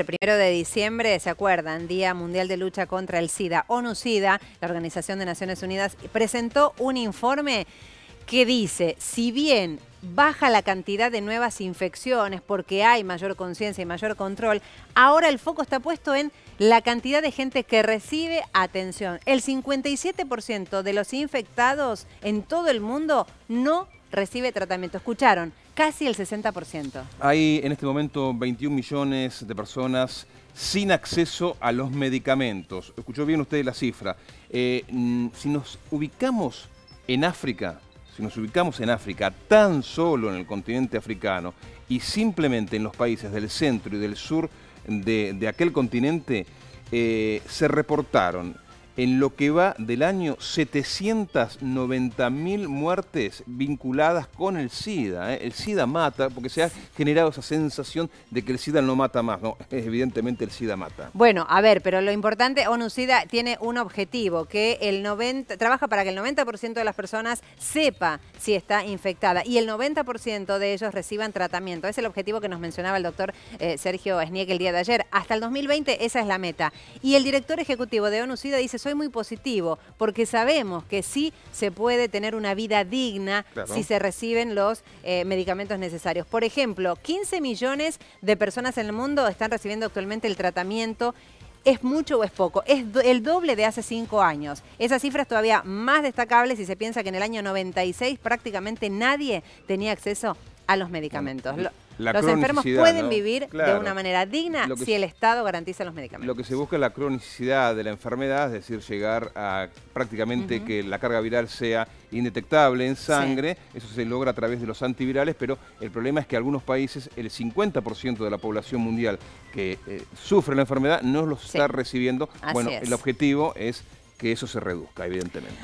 El primero de diciembre, ¿se acuerdan? Día Mundial de Lucha contra el SIDA. ONU-SIDA, la Organización de Naciones Unidas, presentó un informe que dice, si bien baja la cantidad de nuevas infecciones porque hay mayor conciencia y mayor control, ahora el foco está puesto en la cantidad de gente que recibe atención. El 57% de los infectados en todo el mundo no recibe tratamiento. Escucharon, casi el 60%. Hay en este momento 21 millones de personas sin acceso a los medicamentos. Escuchó bien usted la cifra. Eh, mm, si nos ubicamos en África, si nos ubicamos en África, tan solo en el continente africano y simplemente en los países del centro y del sur de, aquel continente, eh, se reportaron en lo que va del año, 790.000 muertes vinculadas con el SIDA. ¿eh? El SIDA mata, porque se ha generado esa sensación de que el SIDA no mata más. No, evidentemente el SIDA mata. Bueno, a ver, pero lo importante, ONU SIDA tiene un objetivo, que el 90, trabaja para que el 90% de las personas sepa si está infectada y el 90% de ellos reciban tratamiento. Es el objetivo que nos mencionaba el doctor eh, Sergio Snieg el día de ayer. Hasta el 2020 esa es la meta. Y el director ejecutivo de ONU dice, muy positivo, porque sabemos que sí se puede tener una vida digna si se reciben los eh, medicamentos necesarios. Por ejemplo, 15 millones de personas en el mundo están recibiendo actualmente el tratamiento ¿Es mucho o es poco? Es el doble de hace cinco años. Esa cifra es todavía más destacable si se piensa que en el año 96 prácticamente nadie tenía acceso a los medicamentos los enfermos pueden vivir de una manera digna si el Estado garantiza los medicamentos. Lo que se busca es la cronicidad de la enfermedad, es decir, llegar a prácticamente que la carga viral sea indetectable en sangre. Eso se logra a través de los antivirales, pero el problema es que algunos países, el 50% de la población mundial que eh, sufre la enfermedad no los está recibiendo. bueno, el objetivo es que eso se reduzca, evidentemente.